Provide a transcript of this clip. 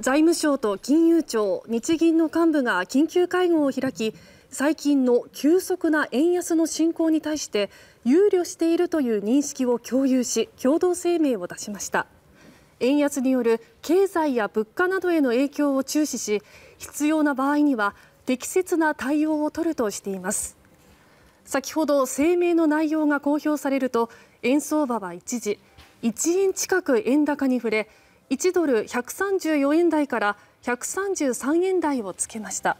財務省と金融庁、日銀の幹部が緊急会合を開き最近の急速な円安の進行に対して憂慮しているという認識を共有し共同声明を出しました円安による経済や物価などへの影響を注視し必要な場合には適切な対応を取るとしています先ほど声明の内容が公表されると円相場は一時1円近く円高に触れ1ドル134円台から133円台をつけました。